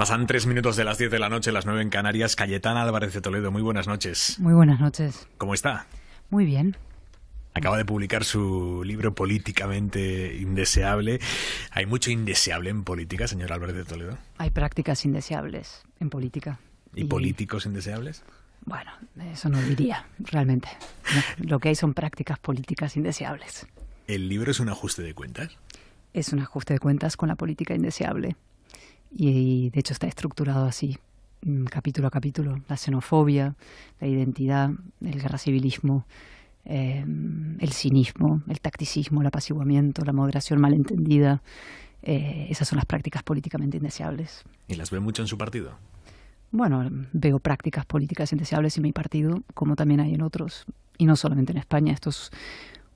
Pasan tres minutos de las diez de la noche, las nueve en Canarias. Cayetana Álvarez de Toledo, muy buenas noches. Muy buenas noches. ¿Cómo está? Muy bien. Acaba de publicar su libro Políticamente Indeseable. ¿Hay mucho indeseable en política, señor Álvarez de Toledo? Hay prácticas indeseables en política. ¿Y, políticos indeseables? Bueno, eso no diría, realmente. lo que hay son prácticas políticas indeseables. ¿El libro es un ajuste de cuentas? Es un ajuste de cuentas con la política indeseable y de hecho está estructurado así, mm, capítulo a capítulo, la xenofobia, la identidad, el guerra civilismo, eh, el cinismo, el tacticismo, el apaciguamiento, la moderación malentendida. Eh, esas son las prácticas políticamente indeseables. ¿Y las ve mucho en su partido? Bueno, veo prácticas políticas indeseables en mi partido, como también hay en otros, y no solamente en España. Esto es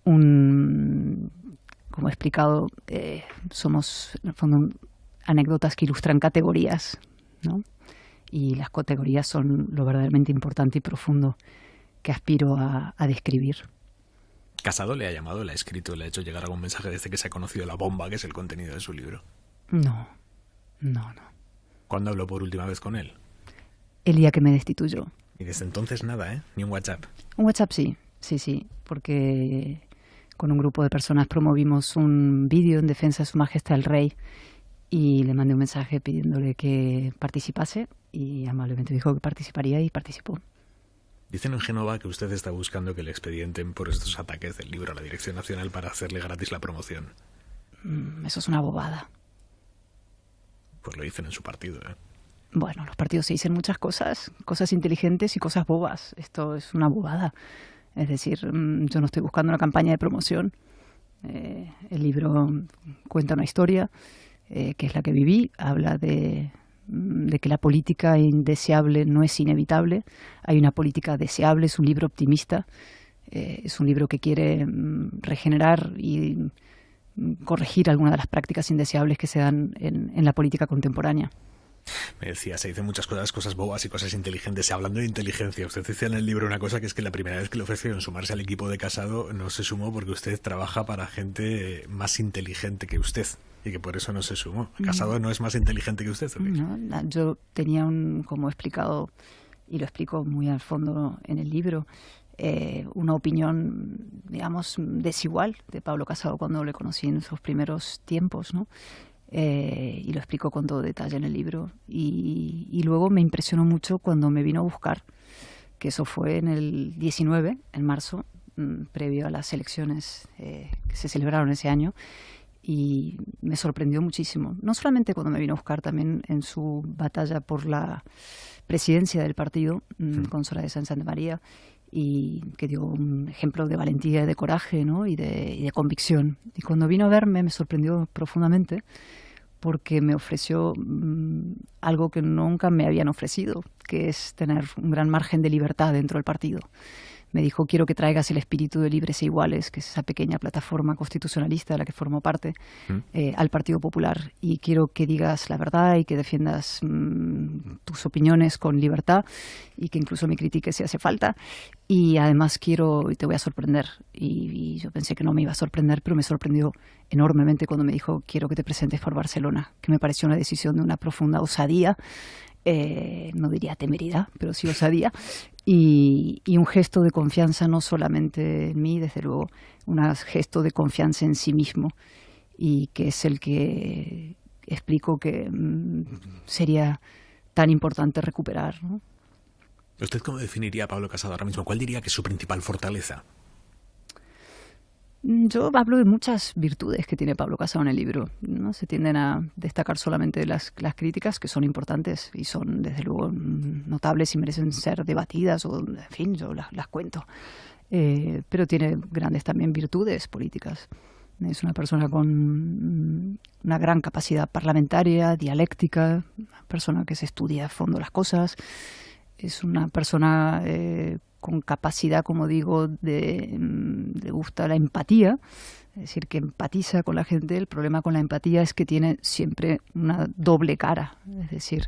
un, como he explicado, eh, somos en el fondo un, anécdotas que ilustran categorías, ¿no? Y las categorías son lo verdaderamente importante y profundo que aspiro a, a describir. Casado le ha llamado, le ha escrito, le ha hecho llegar algún mensaje desde que se ha conocido la bomba que es el contenido de su libro. No, no, no. ¿Cuándo habló por última vez con él? El día que me destituyó. Y desde entonces nada, ¿eh? Ni un WhatsApp. Un WhatsApp sí, sí, sí, porque con un grupo de personas promovimos un vídeo en defensa de Su Majestad el Rey y le mandé un mensaje pidiéndole que participase y amablemente dijo que participaría y participó. Dicen en Génova que usted está buscando que le expedienten por estos ataques del libro a la Dirección Nacional para hacerle gratis la promoción. Mm, eso es una bobada. Pues lo dicen en su partido, ¿eh? Bueno, los partidos se dicen muchas cosas, cosas inteligentes y cosas bobas. Esto es una bobada. Es decir, mm, yo no estoy buscando una campaña de promoción. Eh, el libro cuenta una historia eh, que es la que viví, habla mm, de, que la política indeseable no es inevitable, hay una política deseable, es un libro optimista, eh, es un libro que quiere mm, regenerar y mm, corregir algunas de las prácticas indeseables que se dan en, la política contemporánea. Me decía, se dicen muchas cosas, cosas bobas y cosas inteligentes. Hablando de inteligencia, usted decía en el libro una cosa que es que la primera vez que le ofrecieron sumarse al equipo de casado no se sumó porque usted trabaja para gente eh, más inteligente que usted y que por eso no se sumó. Mm. ¿Casado no es más inteligente que usted? yo tenía un, como he explicado, y lo explico muy al fondo en el libro, eh, una opinión, digamos, desigual de Pablo Casado cuando le conocí en sus primeros tiempos, ¿no? Eh, y lo explico con todo detalle en el libro. Y, luego me impresionó mucho cuando me vino a buscar, que eso fue en el 19, en marzo, mm, previo a las elecciones eh, que se celebraron ese año, y me sorprendió muchísimo. No solamente cuando me vino a buscar, también en su batalla por la presidencia del partido mm. con de San Santa María y que dio un ejemplo de valentía, de coraje y, de, convicción. Y cuando vino a verme me sorprendió profundamente porque me ofreció mm, algo que nunca me habían ofrecido, que es tener un gran margen de libertad dentro del partido me dijo, quiero que traigas el espíritu de Libres e Iguales, que es esa pequeña plataforma constitucionalista de la que formo parte, mm. eh, al Partido Popular. Y quiero que digas la verdad y que defiendas mm, tus opiniones con libertad y que incluso me critiques si hace falta. Y además quiero, y te voy a sorprender. Y, yo pensé que no me iba a sorprender, pero me sorprendió enormemente cuando me dijo, quiero que te presentes por Barcelona, que me pareció una decisión de una profunda osadía eh, no diría temeridad, pero sí osadía, y, un gesto de confianza no solamente en mí, desde luego, un gesto de confianza en sí mismo y que es el que explico que mm, sería tan importante recuperar. ¿Usted cómo definiría a Pablo Casado ahora mismo? ¿Cuál diría que es su principal fortaleza? Mm, yo hablo de muchas virtudes que tiene Pablo Casado en el libro. No se tienden a destacar solamente las, críticas, que son importantes y son, desde luego, mm, notables y merecen ser debatidas, o en fin, yo las, cuento. Eh, pero tiene grandes también virtudes políticas. Es una persona con mm, una gran capacidad parlamentaria, dialéctica, una persona que se estudia a fondo las cosas, es una persona eh, con capacidad, como digo, de, mm, le gusta la empatía, es decir, que empatiza con la gente. El problema con la empatía es que tiene siempre una doble cara, es decir,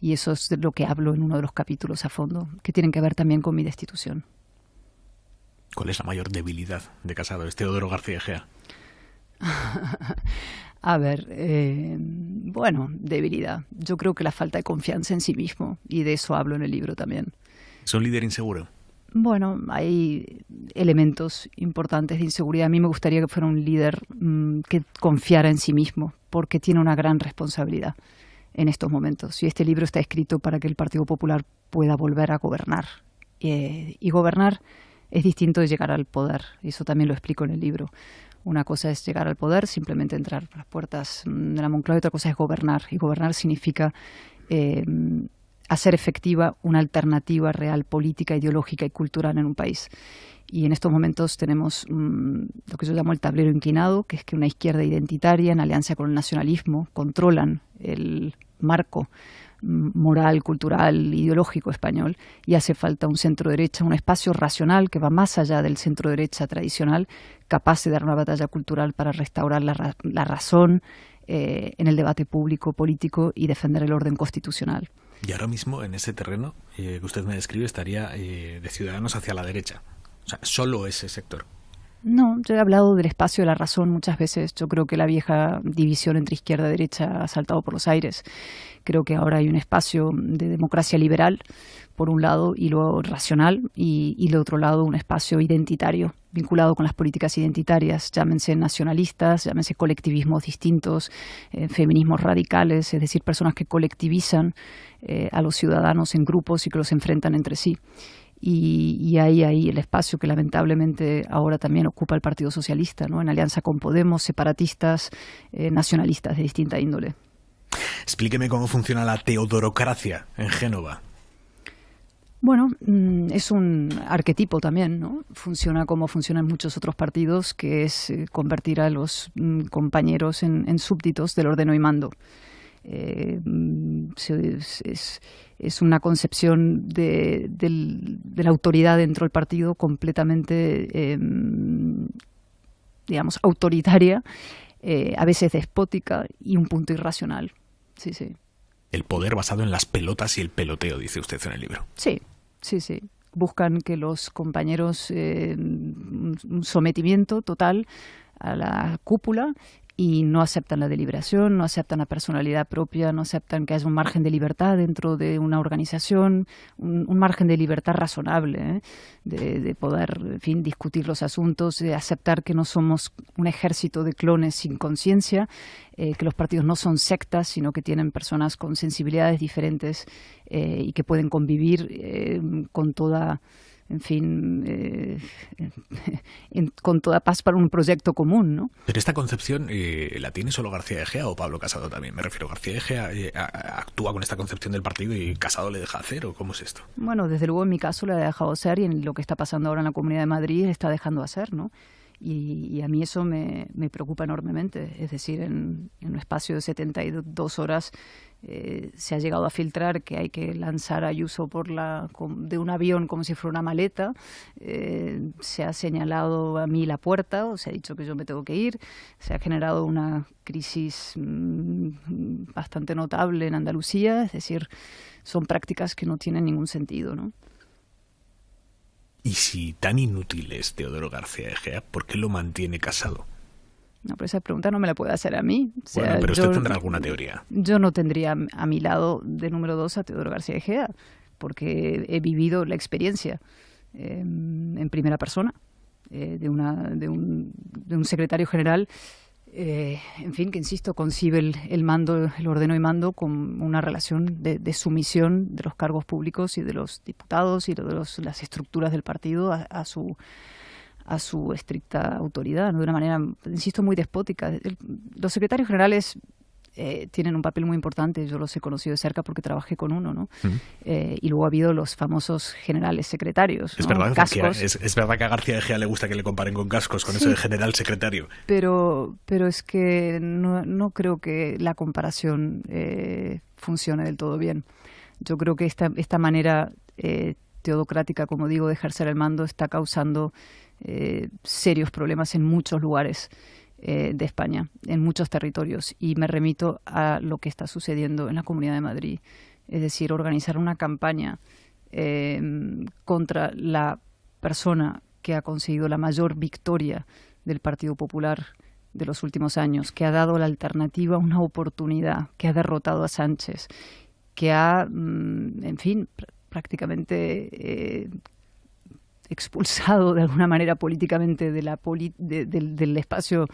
y eso es de lo que hablo en uno de los capítulos a fondo, que tienen que ver también con mi destitución. ¿Cuál es la mayor debilidad de Casado? Es Teodoro García Egea. A ver, eh, bueno, debilidad. Yo creo que la falta de confianza en sí mismo, y de eso hablo en el libro también. ¿Es un líder inseguro? Bueno, hay elementos importantes de inseguridad. A mí me gustaría que fuera un líder mm, que confiara en sí mismo, porque tiene una gran responsabilidad en estos momentos. Y este libro está escrito para que el Partido Popular pueda volver a gobernar. Eh, y gobernar es distinto de llegar al poder. Eso también lo explico en el libro. Una cosa es llegar al poder, simplemente entrar por las puertas de la Moncloa, y otra cosa es gobernar. Y gobernar significa em, hacer efectiva una alternativa real política, ideológica y cultural en un país. Y en estos momentos tenemos mm, lo que yo llamo el tablero inclinado, que es que una izquierda identitaria en alianza con el nacionalismo controlan el marco moral, cultural, ideológico español y hace falta un centro derecha, un espacio racional que va más allá del centro derecha tradicional, capaz de dar una batalla cultural para restaurar la, la razón eh, en el debate público, político y defender el orden constitucional. Y ahora mismo en ese terreno eh, que usted me describe estaría eh, de Ciudadanos hacia la derecha. O sea, solo ese sector. Yo he hablado del espacio de la razón muchas veces. Yo creo que la vieja división entre izquierda y derecha ha saltado por los aires. Creo que ahora hay un espacio de democracia liberal, por un lado, y luego racional, y, y de otro lado, un espacio identitario, vinculado con las políticas identitarias, llámense nacionalistas, llámense colectivismos distintos, eh, feminismos radicales, es decir, personas que colectivizan eh, a los ciudadanos en grupos y que los enfrentan entre sí y, ahí hay ahí el espacio que lamentablemente ahora también ocupa el Partido Socialista, ¿no? en alianza con Podemos, separatistas, eh, nacionalistas de distinta índole. Explíqueme cómo funciona la teodorocracia en Génova. Bueno, mm, es un arquetipo también, ¿no? Funciona como funcionan muchos otros partidos, que es eh, convertir a los mm, compañeros en, en súbditos del ordeno y mando. Eh, mm, es, una concepción de, la autoridad dentro del partido completamente, eh, digamos, autoritaria, eh, a veces despótica y un punto irracional. Sí, El poder basado en las pelotas y el peloteo, dice usted en el libro. Sí, sí, sí buscan que los compañeros un sometimiento total a la cúpula y no aceptan la deliberación, no aceptan la personalidad propia, no aceptan que haya un margen de libertad dentro de una organización, un, margen de libertad razonable, ¿eh? de, poder, en fin, discutir los asuntos, de aceptar que no somos un ejército de clones sin conciencia, eh, que los partidos no son sectas, sino que tienen personas con sensibilidades diferentes eh, y que pueden convivir con toda en fin, eh, con toda paz para un proyecto común. ¿no? Pero esta concepción eh, la tiene solo García Egea o Pablo Casado también. Me refiero, García Egea eh, actúa con esta concepción del partido y Casado le deja hacer o cómo es esto. Bueno, desde luego en mi caso le ha dejado ser y en lo que está pasando ahora en la Comunidad de Madrid está dejando hacer, ¿no? Y, a mí eso me, preocupa enormemente. Es decir, en, en, un espacio de 72 horas eh, se ha llegado a filtrar que hay que lanzar a Ayuso por la, de un avión como si fuera una maleta. Eh, se ha señalado a mí la puerta, o se ha dicho que yo me tengo que ir. Se ha generado una crisis mm, bastante notable en Andalucía. Es decir, son prácticas que no tienen ningún sentido. Y si tan inútil es Teodoro García Egea, ¿por qué lo mantiene casado? No, pero esa pregunta no me la puede hacer a mí. bueno, pero usted tendrá alguna teoría. Yo no tendría a mi lado de número dos a Teodoro García Ejea, porque he vivido la experiencia em, en primera persona eh, de, una, de, un, secretario general. Eh, en fin, que insisto, concibe el, mando, el ordeno y mando con una relación de, sumisión de los cargos públicos y de los diputados y de las estructuras del partido a su a su estricta autoridad, de una manera, insisto, muy despótica. los secretarios generales eh, tienen un papel muy importante. Yo los he conocido de cerca porque trabajé con uno, ¿no? Eh, y luego ha habido los famosos generales secretarios. Es, verdad, Que, a García de Gea le gusta que le comparen con cascos, con ese de general secretario. Pero, pero es que no, creo que la comparación eh, funcione del todo bien. Yo creo que esta, esta manera teodocrática, como digo, de ejercer el mando está causando eh, serios problemas en muchos lugares eh, de España, en muchos territorios. Y me remito a lo que está sucediendo en la Comunidad de Madrid, es decir, organizar una campaña eh, contra la persona que ha conseguido la mayor victoria del Partido Popular de los últimos años, que ha dado la alternativa una oportunidad, que ha derrotado a Sánchez, que ha, mm, en fin, prácticamente expulsado de alguna manera políticamente de la del espacio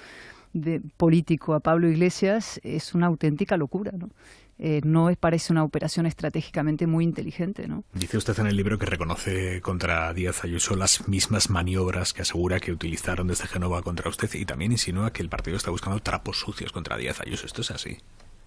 político a Pablo Iglesias es una auténtica locura, ¿no? Eh, no parece una operación estratégicamente muy inteligente. ¿no? Dice usted en el libro que reconoce contra Díaz Ayuso las mismas maniobras que asegura que utilizaron desde Genova contra usted y también insinúa que el partido está buscando trapos sucios contra Díaz Ayuso. ¿Esto es así?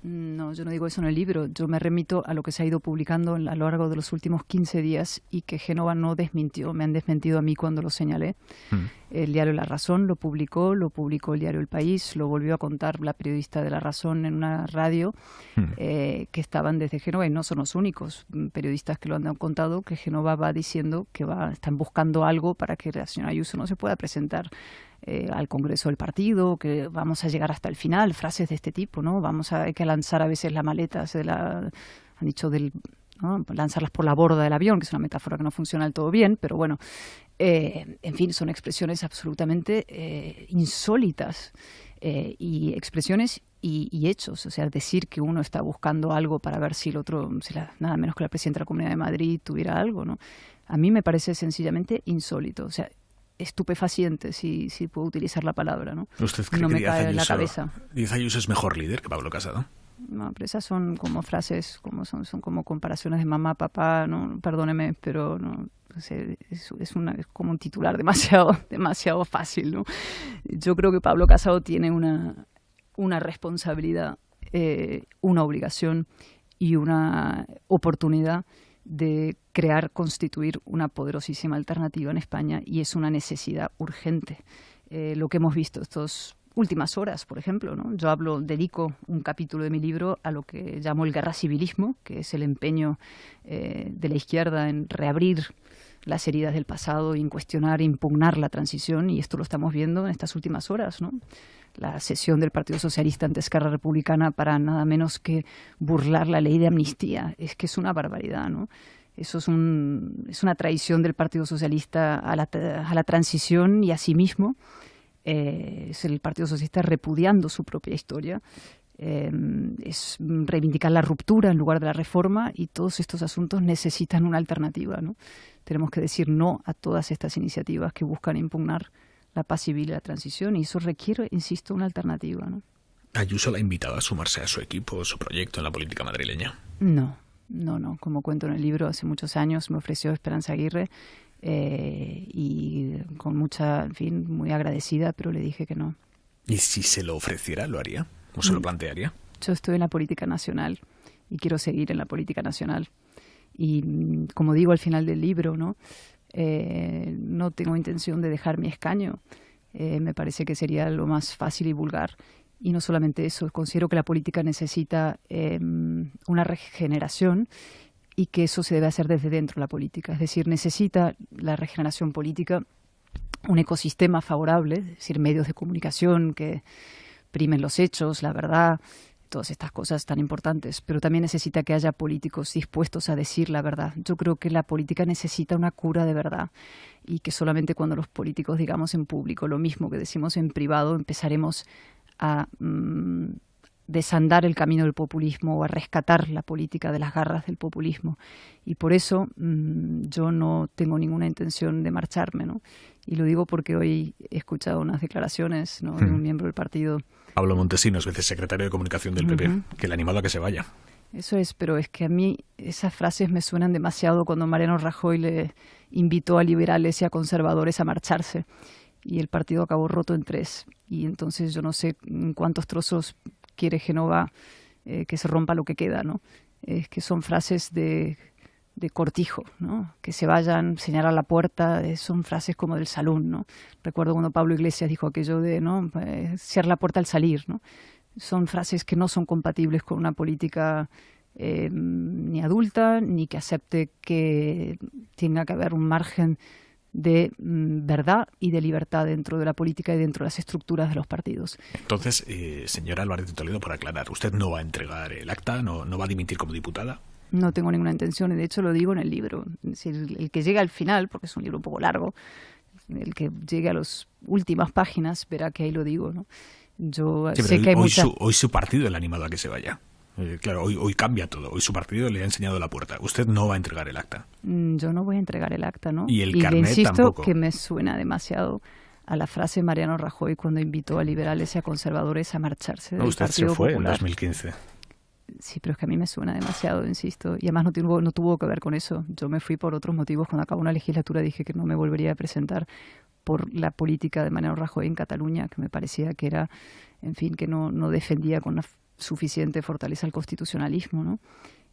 No, yo no digo eso en el libro. Yo me remito a lo que se ha ido publicando a lo largo de los últimos 15 días y que Genova no desmintió. Me han desmentido a mí cuando lo señalé. Mm. El diario La Razón lo publicó, lo publicó el diario El País, lo volvió a contar la periodista de La Razón en una radio mm. eh, que estaban desde Genova y no son los únicos periodistas que lo han contado, que Genova va diciendo que va, están buscando algo para que la señora Ayuso no se pueda presentar eh, al Congreso del partido, que vamos a llegar hasta el final, frases de este tipo, ¿no? Vamos a, hay que lanzar a veces las maletas la, han dicho del, lanzarlas por la borda del avión, que es una metáfora que no funciona del todo bien, pero bueno, eh, en fin, son expresiones absolutamente eh, insólitas y expresiones y, hechos, o sea, decir que uno está buscando algo para ver si el otro, nada menos que la presidenta de la Comunidad de Madrid tuviera algo, ¿no? A mí me parece sencillamente insólito, o sea, estupefaciente, si, si puedo utilizar la palabra. ¿no? no me cae en la cabeza. Diez años es mejor líder que Pablo Casado? esas son como frases, como son, son como comparaciones de mamá, papá, ¿no? perdóneme, pero no, es, una, es, como un titular demasiado, demasiado fácil. ¿no? Yo creo que Pablo Casado tiene una, una responsabilidad, eh, una obligación y una oportunidad de crear, constituir una poderosísima alternativa en España y es una necesidad urgente. Eh, lo que hemos visto estas últimas horas, por ejemplo. Yo hablo, dedico un capítulo de mi libro a lo que llamo el guerra civilismo, que es el empeño eh, de la izquierda en reabrir las heridas del pasado y en cuestionar, e impugnar la transición, y esto lo estamos viendo en estas últimas horas. ¿no? la sesión del Partido Socialista ante Esquerra Republicana para nada menos que burlar la ley de amnistía. Es que es una barbaridad, ¿no? Eso es, es una traición del Partido Socialista a la, transición y a sí mismo. Eh, es el Partido Socialista repudiando su propia historia. Eh, es reivindicar la ruptura en lugar de la reforma y todos estos asuntos necesitan una alternativa. ¿no? Tenemos que decir no a todas estas iniciativas que buscan impugnar la paz civil y la transición, y eso requiere, insisto, una alternativa. ¿no? ¿Ayuso la ha invitado a sumarse a su equipo, su proyecto en la política madrileña? No, no, no. Como cuento en el libro, hace muchos años me ofreció Esperanza Aguirre eh, y con mucha, en fin, muy agradecida, pero le dije que no. ¿Y si se lo ofreciera, lo haría? ¿O se lo mm. plantearía? Yo estoy en la política nacional y quiero seguir en la política nacional. Y mm, como digo al final del libro, ¿no? Eh, no tengo intención de dejar mi escaño. Eh, me parece que sería lo más fácil y vulgar. Y no solamente eso, considero que la política necesita em, una regeneración y que eso se debe hacer desde dentro de la política. Es decir, necesita la regeneración política un ecosistema favorable, es decir, medios de comunicación que primen los hechos, la verdad, todas estas cosas tan importantes, pero también necesita que haya políticos dispuestos a decir la verdad. Yo creo que la política necesita una cura de verdad y que solamente cuando los políticos digamos en público lo mismo que decimos en privado empezaremos a mm, desandar el camino del populismo o a rescatar la política de las garras del populismo. Y por eso mm, yo no tengo ninguna intención de marcharme. ¿no? Y lo digo porque hoy he escuchado unas declaraciones de un miembro del partido Pablo Montesinos, secretario de Comunicación del PP, que le ha animado a que se vaya. Eso es, pero es que a mí esas frases me suenan demasiado cuando Mariano Rajoy le invitó a liberales y a conservadores a marcharse y el partido acabó roto en tres. Y entonces yo no sé en cuántos trozos quiere Genova eh, que se rompa lo que queda, ¿no? Es que son frases de de cortijo, ¿no? que se vayan, señalar la puerta, eh, son frases como del salón. ¿no? Recuerdo cuando Pablo Iglesias dijo aquello de ¿no? Eh, Cerrar la puerta al salir. ¿no? Son frases que no son compatibles con una política eh, ni adulta, ni que acepte que tenga que haber un margen de mm, verdad y de libertad dentro de la política y dentro de las estructuras de los partidos. Entonces, señora Álvarez de Toledo, por aclarar, ¿usted no va a entregar el acta, no va a dimitir como diputada? No tengo ninguna intención, y de hecho lo digo en el libro. el que llega al final, porque es un libro un poco largo, el que llegue a las últimas páginas verá que ahí lo digo. ¿no? Yo sé que hoy, su, partido le ha animado a que se vaya. Eh, claro, hoy, cambia todo. Hoy su partido le ha enseñado la puerta. Usted no va a entregar el acta. Mm, yo no voy a entregar el acta, ¿no? Y el insisto que me suena demasiado a la frase Mariano Rajoy cuando invitó a liberales y a conservadores a marcharse no, usted se fue en 2015. Sí, pero es que a mí me suena demasiado, insisto. Y además no tuvo, no tuvo que ver con eso. Yo me fui por otros motivos. Cuando acabó una legislatura dije que no me volvería a presentar por la política de manera Rajoy en Cataluña, que me parecía que era, en fin, que no, no defendía con suficiente fortaleza el constitucionalismo, ¿no?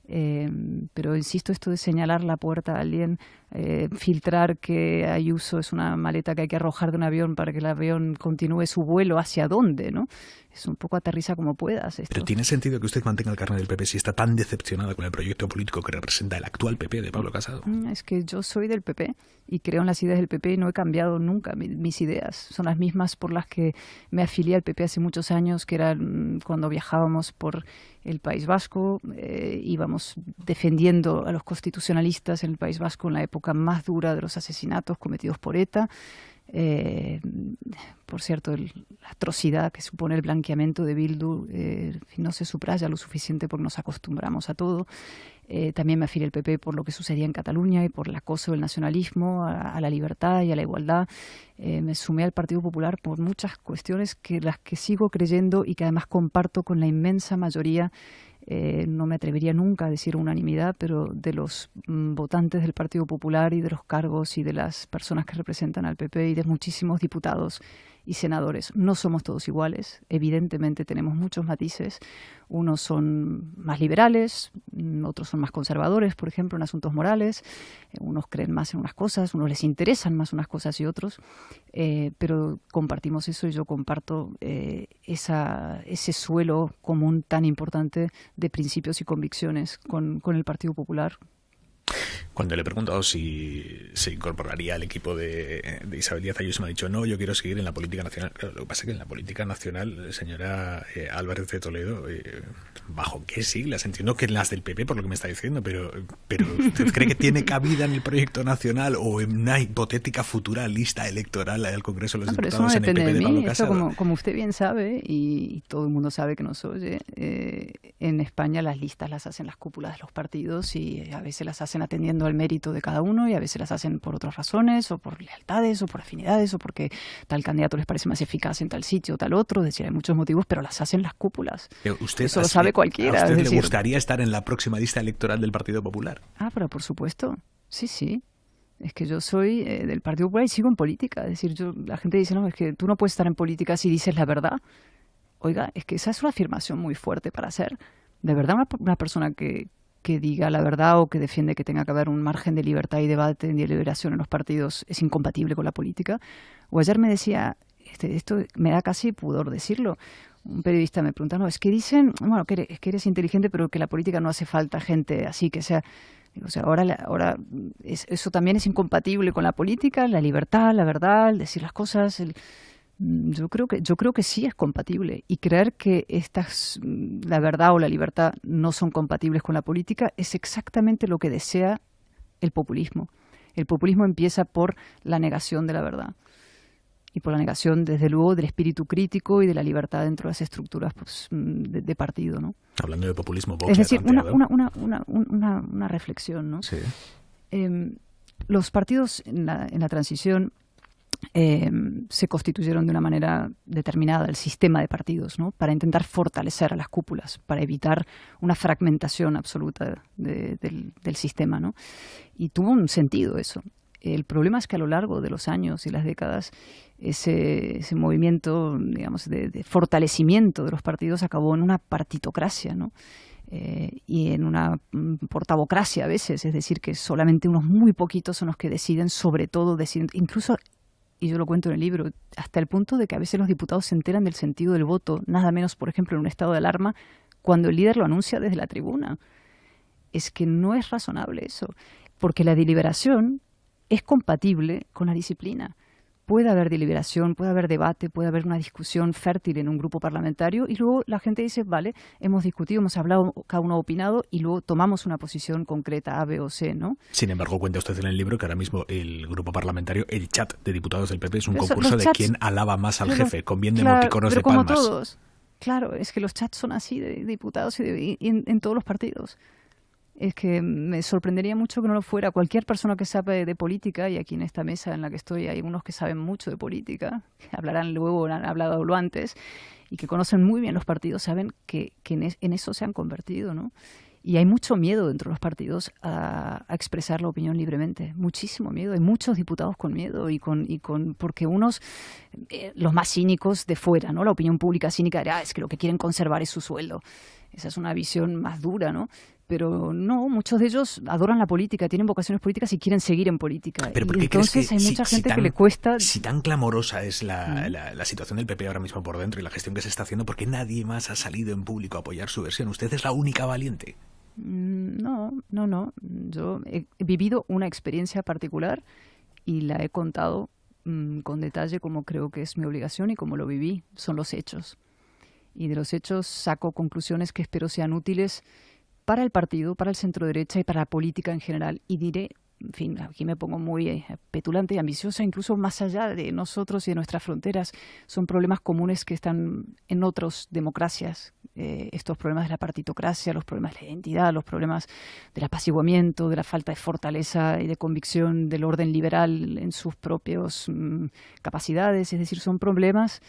Eh, pero insisto, esto de señalar la puerta a alguien, eh, filtrar que hay uso, es una maleta que hay que arrojar de un avión para que el avión continúe su vuelo, ¿hacia dónde? ¿no? es un poco aterriza como puedas. Esto. Pero tiene sentido que usted mantenga el carnet del PP si está tan decepcionada con el proyecto político que representa el actual PP de Pablo Casado. Mm, es que yo soy del PP y creo en las ideas del PP y no he cambiado nunca mis ideas. Son las mismas por las que me afilié al PP hace muchos años, que era mm, cuando viajábamos por el País Vasco, eh, íbamos defendiendo a los constitucionalistas en el País Vasco en la época más dura de los asesinatos cometidos por ETA. Eh, por cierto, la atrocidad que supone el blanqueamiento de Bildu eh, no se supraya lo suficiente porque nos acostumbramos a todo. Eh, también me afiré el PP por lo que sucedía en Cataluña y por el acoso del nacionalismo a, a la libertad y a la igualdad. me sumé al Partido Popular por muchas cuestiones que las que sigo creyendo y que además comparto con la inmensa mayoría eh, no me atrevería nunca a decir unanimidad, pero de los mm, votantes del Partido Popular y de los cargos y de las personas que representan al PP y de muchísimos diputados y senadores. No somos todos iguales, evidentemente tenemos muchos matices. Unos son más liberales, otros son más conservadores, por ejemplo, en asuntos morales. Eh, unos creen más en unas cosas, unos les interesan más unas cosas y otros. Eh, pero compartimos eso y yo comparto eh, esa, ese suelo común tan importante de principios y convicciones con, con el Partido Popular, cuando le he preguntado si se incorporaría al equipo de, Isabel Díaz Ayuso, me ha dicho, no, yo quiero seguir en la política nacional. lo que pasa es que en la política nacional, señora eh, Álvarez de Toledo, eh, ¿bajo qué siglas? Entiendo que en las del PP, por lo que me está diciendo, pero, pero ¿usted cree que tiene cabida en el proyecto nacional o en una hipotética futura lista electoral del Congreso de los Diputados no en el PP de, mí. como, usted bien sabe, y, todo el mundo sabe que nos oye, eh, en España las listas las hacen las cúpulas de los partidos y eh, a veces las hacen atendiendo al mérito de cada uno y a veces las hacen por otras razones o por lealtades o por afinidades o porque tal candidato les parece más eficaz en tal sitio o tal otro. Es decir, hay muchos motivos, pero las hacen las cúpulas. Eh, usted Eso lo sabe cualquiera. ¿A usted decir, le gustaría estar en la próxima lista electoral del Partido Popular? Ah, pero por supuesto. Sí, sí. Es que yo soy eh, del Partido Popular y sigo en política. Es decir, yo, la gente dice, no, es que tú no puedes estar en política si dices la verdad. Oiga, es que esa es una afirmación muy fuerte para hacer. De verdad, una persona que, que diga la verdad o que defiende que tenga que haber un margen de libertad y debate y deliberación en los partidos es incompatible con la política. O ayer me decía, este, esto me da casi pudor decirlo, un periodista me pregunta, no, es que dicen, bueno, que eres, inteligente, pero que la política no hace falta gente así, que sea... O sea, ahora, ahora eso también es incompatible con la política, la libertad, la verdad, el decir las cosas, el, Mm, yo creo que yo creo que sí es compatible y creer que estas mm, la verdad o la libertad no son compatibles con la política es exactamente lo que desea el populismo. El populismo empieza por la negación de la verdad y por la negación, desde luego, del espíritu crítico y de la libertad dentro de las estructuras pues, mm, de, partido. ¿no? Hablando de populismo, es decir, una, una, una, una, reflexión. ¿no? Em, los partidos en la, en la transición eh, se constituyeron de una manera determinada el sistema de partidos, ¿no? para intentar fortalecer a las cúpulas, para evitar una fragmentación absoluta del, sistema. ¿no? Y tuvo un sentido eso. El problema es que a lo largo de los años y las décadas, ese, movimiento digamos, de, fortalecimiento de los partidos acabó en una partitocracia. Eh, y en una mm, portavocracia a veces, es decir, que solamente unos muy poquitos son los que deciden, sobre todo deciden, incluso y yo lo cuento en el libro, hasta el punto de que a veces los diputados se enteran del sentido del voto, nada menos, por ejemplo, en un estado de alarma, cuando el líder lo anuncia desde la tribuna. Es que no es razonable eso, porque la deliberación es compatible con la disciplina puede haber deliberación, puede haber debate, puede haber una discusión fértil en un grupo parlamentario y luego la gente dice, vale, hemos discutido, hemos hablado, cada uno ha opinado y luego tomamos una posición concreta A, B o C, ¿no? Sin embargo, cuenta usted en el libro que ahora mismo el grupo parlamentario, el chat de diputados del PP es un concurso de quién alaba más al jefe, conviene bien de como Todos. Claro, es que los chats son así de diputados y, en todos los partidos es que me sorprendería mucho que no lo fuera. Cualquier persona que sabe de política, y aquí en esta mesa en la que estoy hay unos que saben mucho de política, hablarán luego, han hablado lo antes, y que conocen muy bien los partidos, saben que, que en, eso se han convertido, ¿no? Y hay mucho miedo dentro de los partidos a, expresar la opinión libremente, muchísimo miedo. Hay muchos diputados con miedo y con, y con porque unos, eh, los más cínicos de fuera, ¿no? La opinión pública cínica dirá, ah, es que lo que quieren conservar es su sueldo. Esa es una visión más dura, ¿no? pero no, muchos de ellos adoran la política, tienen vocaciones políticas y quieren seguir en política. entonces hay mucha gente que le cuesta... Si tan clamorosa es la, situación del PP ahora mismo por dentro y la gestión que se está haciendo, ¿por qué nadie más ha salido en público a apoyar su versión? Usted es la única valiente. Mm, no, no, no. Yo he vivido una experiencia particular y la he contado mm, con detalle como creo que es mi obligación y como lo viví. Son los hechos. Y de los hechos saco conclusiones que espero sean útiles para el partido, para el centro derecha y para la política en general. Y diré en fin, aquí me pongo muy eh, petulante y ambiciosa, incluso más allá de nosotros y de nuestras fronteras, son problemas comunes que están en otras democracias, eh, estos problemas de la partitocracia, los problemas de la identidad, los problemas del apaciguamiento, de la falta de fortaleza y de convicción del orden liberal en sus propias mm, capacidades, es decir, son problemas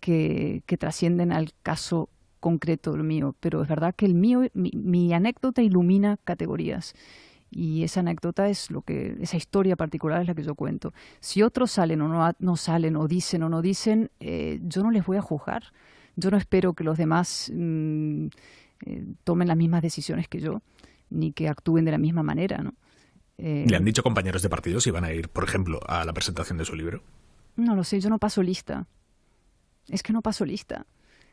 que, que trascienden al caso concreto el mío, pero es verdad que el mío, mi, anécdota ilumina categorías. Y esa anécdota es lo que, esa historia particular es la que yo cuento. Si otros salen o no, no salen, o dicen o no dicen, eh, yo no les voy a juzgar. Yo no espero que los demás mm, eh, tomen las mismas decisiones que yo, ni que actúen de la misma manera, eh, ¿Le han dicho compañeros de partido si van a ir, por ejemplo, a la presentación de su libro? No lo sé, yo no paso lista. Es que no paso lista.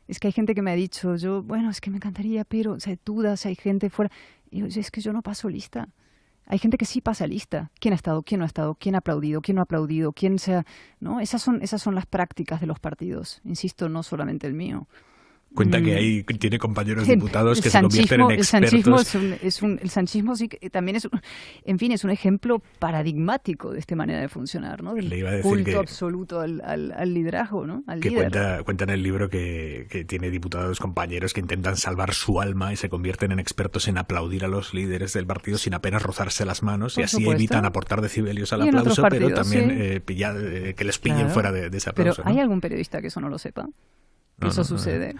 Es que hay gente que me ha dicho, yo, bueno, es que me encantaría, pero, hay dudas, hay gente fuera. Y yo, es que yo no paso lista. Hay gente que sí pasa lista. ¿Quién ha estado? ¿Quién no ha estado? ¿Quién ha aplaudido? ¿Quién no ha aplaudido? ¿Quién sea ¿No? Esas son, esas son las prácticas de los partidos. Insisto, no solamente el mío. Cuenta que mm. ahí tiene compañeros diputados que se convierten en expertos. El sanchismo, es sanchismo sí que también es, un, en fin, es un ejemplo paradigmático de esta manera de funcionar, ¿no? Del culto absoluto al, al, liderazgo, ¿no? que Cuenta, cuenta, en el libro que, que tiene diputados compañeros que intentan salvar su alma y se convierten en expertos en aplaudir a los líderes del partido sin apenas rozarse las manos y así evitan aportar decibelios al aplauso, pero también eh, eh, que les pillen fuera de, ese Pero ¿hay algún periodista que eso no lo sepa? No, eso sucede.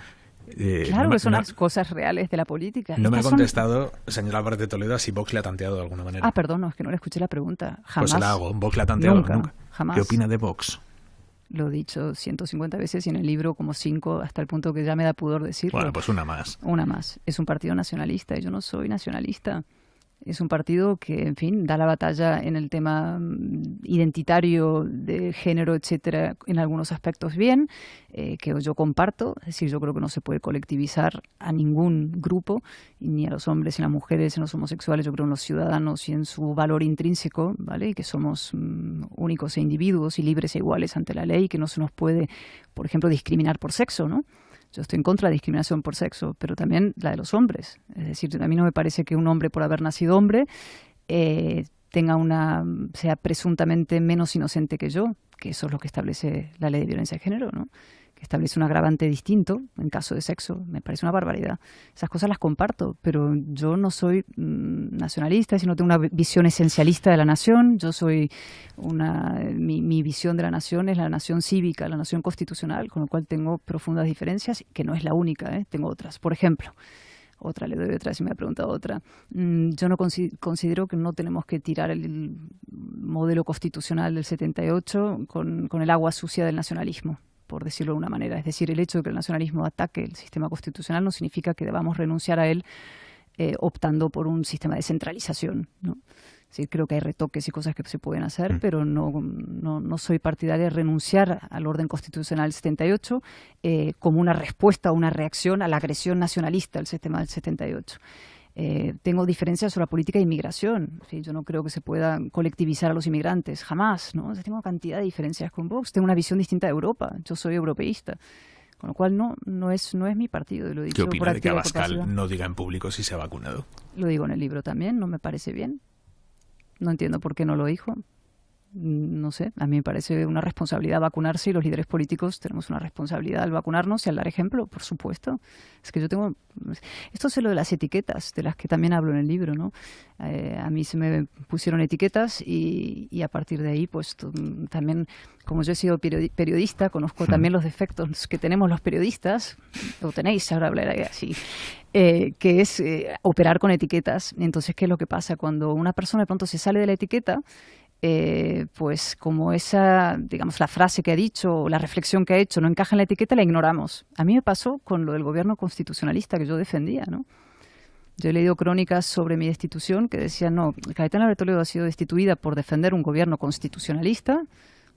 Eh, claro, que son las cosas reales de la política. No me ha contestado, señor Álvarez de Toledo, si Vox le ha tanteado de alguna manera. Ah, perdón, no, es que no le escuché la pregunta. Pues jamás. Pues la hago. Vox le ha tanteado nunca. Jamás. ¿Qué opina de Vox? Lo he dicho 150 veces y en el libro como cinco, hasta el punto que ya me da pudor decirlo. Bueno, pues una más. Una más. Es un partido nacionalista y yo no soy nacionalista es un partido que, en fin, da la batalla en el tema mm, identitario, de género, etcétera, en algunos aspectos bien, eh, que yo comparto. Es decir, yo creo que no se puede colectivizar a ningún grupo, ni a los hombres, ni a las mujeres, ni a los homosexuales, yo creo en los ciudadanos y en su valor intrínseco, ¿vale? Y que somos mm, únicos e individuos y libres e iguales ante la ley, que no se nos puede, por ejemplo, discriminar por sexo, ¿no? Yo estoy en contra de la discriminación por sexo, pero también la de los hombres. Es decir, a mí no me parece que un hombre por haber nacido hombre eh, tenga una sea presuntamente menos inocente que yo, que eso es lo que establece la ley de violencia de género, ¿no? establece un agravante distinto en caso de sexo, me parece una barbaridad. Esas cosas las comparto, pero yo no soy mm, nacionalista, sino tengo una visión esencialista de la nación. Yo soy una. Mi, visión de la nación es la nación cívica, la nación constitucional, con lo cual tengo profundas diferencias, que no es la única, ¿eh? tengo otras. Por ejemplo otra le doy otra si me ha preguntado otra. Mm, yo no considero que no tenemos que tirar el modelo constitucional del 78 con el agua sucia del nacionalismo por decirlo de una manera. Es decir, el hecho de que el nacionalismo ataque el sistema constitucional no significa que debamos renunciar a él eh, optando por un sistema de centralización. ¿no? Sí, creo que hay retoques y cosas que se pueden hacer, mm. pero no, no, soy partidaria de renunciar al orden constitucional 78 eh, como una respuesta, o una reacción a la agresión nacionalista del sistema del 78. Eh, tengo diferencias sobre la política de inmigración. Yo no creo que se pueda colectivizar a los inmigrantes, jamás. ¿no? tengo cantidad de diferencias con Vox. Tengo una visión distinta de Europa. Yo soy europeísta. Con lo cual no, no, es, no es mi partido. Lo ¿Qué opina de que Abascal no diga en público si se ha vacunado? Lo digo en el libro también, no me parece bien. No entiendo por qué no lo dijo. Mm, no sé, a mí me parece una responsabilidad vacunarse y los líderes políticos tenemos una responsabilidad al vacunarnos y al dar ejemplo, por supuesto. Es que yo tengo... Esto es lo de las etiquetas, de las que también hablo en el libro, ¿no? Eh, a mí se me pusieron etiquetas y, a partir de ahí, pues también, como yo he sido periodista, conozco también los defectos que tenemos los periodistas, lo tenéis, ahora hablaré así. Eh, que es eh, operar con etiquetas. Entonces, ¿qué es lo que pasa? Cuando una persona de pronto se sale de la etiqueta, eh, pues como esa, digamos, la frase que ha dicho o la reflexión que ha hecho no encaja en la etiqueta, la ignoramos. A mí me pasó con lo del gobierno constitucionalista que yo defendía, ¿no? Yo he leído crónicas sobre mi destitución que decían, no, Cayetana Bertoleo ha sido destituida por defender un gobierno constitucionalista,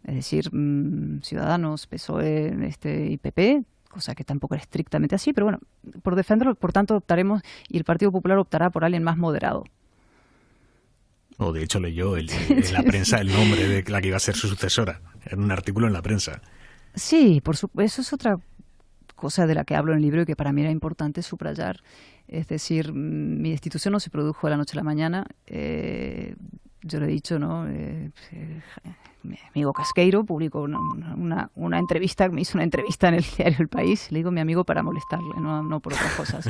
es decir, mm, Ciudadanos, PSOE este, PP, cosa que tampoco era estrictamente así, pero bueno, por defenderlo, por tanto, optaremos y el Partido Popular optará por alguien más moderado o de hecho leyó en la prensa el nombre de la que iba a ser su sucesora, en un artículo en la prensa. Sí, por supuesto, eso es otra cosa de la que hablo en el libro y que para mí era importante subrayar. Es decir, mm, mi destitución no se produjo de la noche a la mañana. Eh, yo lo he dicho, ¿no? Eh, eh, mi amigo Casqueiro publicó una, una, entrevista, me hizo una entrevista en el diario El País, le digo mi amigo para molestarle, no, no por otras cosas.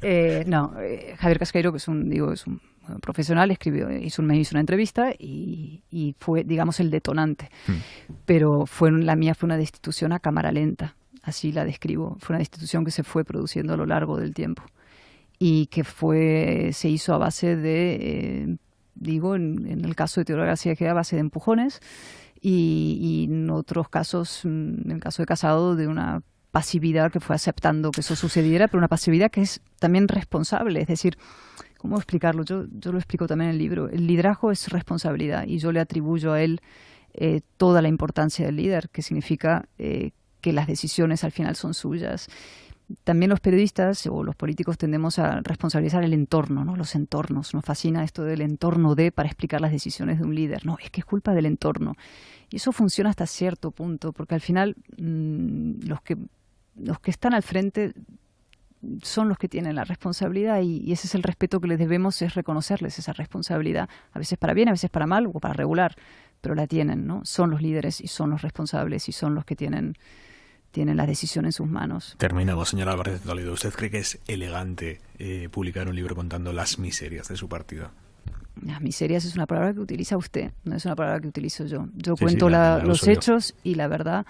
¿eh? no, Javier Casqueiro, que es un, digo, es un profesional, escribió, hizo, me hizo una entrevista y, fue, digamos, el detonante. Hmm. Pero fue, la mía fue una destitución a cámara lenta, así la describo. Fue una destitución que se fue produciendo a lo largo del tiempo y que fue, se hizo a base de digo, en, el caso de García que era base de empujones y, en otros casos, mm, en el caso de Casado, de una pasividad que fue aceptando que eso sucediera, pero una pasividad que es también responsable, es decir, ¿cómo explicarlo? Yo, yo lo explico también en el libro. El liderazgo es responsabilidad y yo le atribuyo a él eh, toda la importancia del líder, que significa eh, que las decisiones al final son suyas también los periodistas o los políticos tendemos a responsabilizar el entorno, ¿no? los entornos. Nos fascina esto del entorno de para explicar las decisiones de un líder. No, es que es culpa del entorno. Y eso funciona hasta cierto punto, porque al final mm, los, que, los que están al frente son los que tienen la responsabilidad y, y, ese es el respeto que les debemos, es reconocerles esa responsabilidad, a veces para bien, a veces para mal o para regular, pero la tienen, ¿no? Son los líderes y son los responsables y son los que tienen tienen la decisión en sus manos. Terminamos, señora Álvarez de ¿Usted cree que es elegante eh, publicar un libro contando las miserias de su partido? Las miserias es una palabra que utiliza usted, no es una palabra que utilizo yo. Yo cuento los hechos y la verdad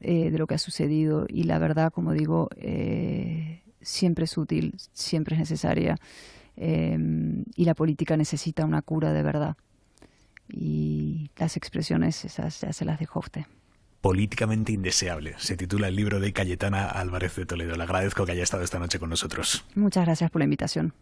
eh, de lo que ha sucedido. Y la verdad, como digo, eh, siempre es útil, siempre es necesaria. y la política necesita una cura de verdad. Y las expresiones esas ya se las dejó usted políticamente indeseable. Se titula el libro de Cayetana Álvarez de Toledo. Le agradezco que haya estado esta noche con nosotros. Muchas gracias por la invitación.